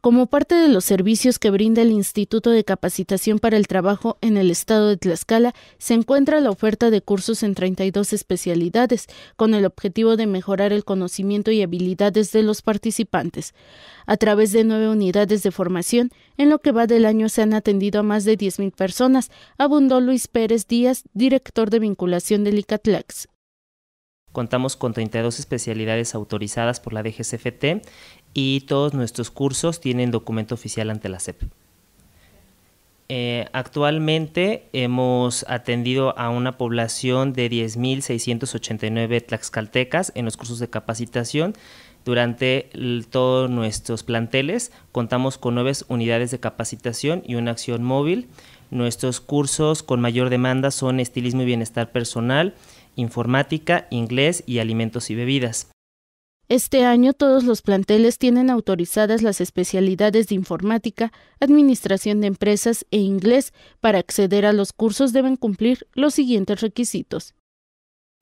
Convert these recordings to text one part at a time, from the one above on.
Como parte de los servicios que brinda el Instituto de Capacitación para el Trabajo en el estado de Tlaxcala, se encuentra la oferta de cursos en 32 especialidades, con el objetivo de mejorar el conocimiento y habilidades de los participantes. A través de nueve unidades de formación, en lo que va del año se han atendido a más de 10.000 personas, abundó Luis Pérez Díaz, director de vinculación del ICATLAX. Contamos con 32 especialidades autorizadas por la DGCFT y todos nuestros cursos tienen documento oficial ante la SEP. Eh, actualmente hemos atendido a una población de 10.689 tlaxcaltecas en los cursos de capacitación. Durante todos nuestros planteles contamos con nueve unidades de capacitación y una acción móvil. Nuestros cursos con mayor demanda son estilismo y bienestar personal, informática, inglés y alimentos y bebidas. Este año todos los planteles tienen autorizadas las especialidades de informática, administración de empresas e inglés. Para acceder a los cursos deben cumplir los siguientes requisitos.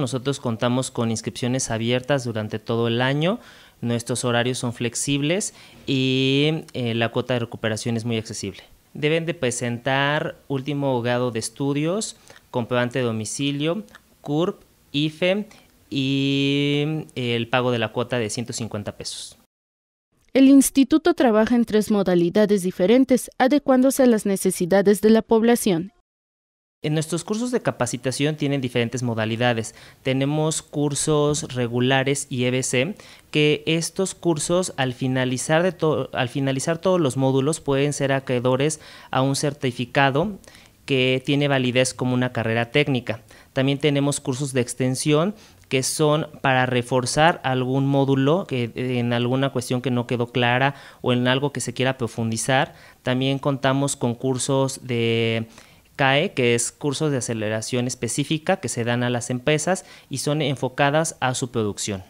Nosotros contamos con inscripciones abiertas durante todo el año, nuestros horarios son flexibles y eh, la cuota de recuperación es muy accesible. Deben de presentar último grado de estudios, comprobante de domicilio, CURP, IFE, y eh, el pago de la cuota de 150 pesos. El instituto trabaja en tres modalidades diferentes, adecuándose a las necesidades de la población. En nuestros cursos de capacitación tienen diferentes modalidades. Tenemos cursos regulares y EBC, que estos cursos al finalizar, al finalizar todos los módulos pueden ser acreedores a un certificado que tiene validez como una carrera técnica. También tenemos cursos de extensión que son para reforzar algún módulo que, eh, en alguna cuestión que no quedó clara o en algo que se quiera profundizar. También contamos con cursos de CAE, que es cursos de aceleración específica que se dan a las empresas y son enfocadas a su producción.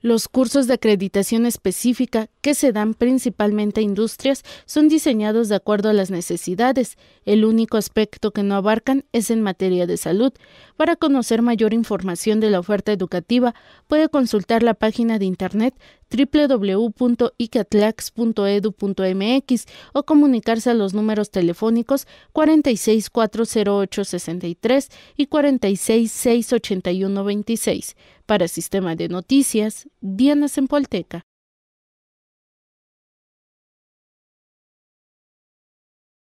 Los cursos de acreditación específica que se dan principalmente a industrias son diseñados de acuerdo a las necesidades. El único aspecto que no abarcan es en materia de salud. Para conocer mayor información de la oferta educativa, puede consultar la página de internet www.icatlax.edu.mx o comunicarse a los números telefónicos 4640863 y 4668126. Para Sistema de Noticias, Diana Sempolteca.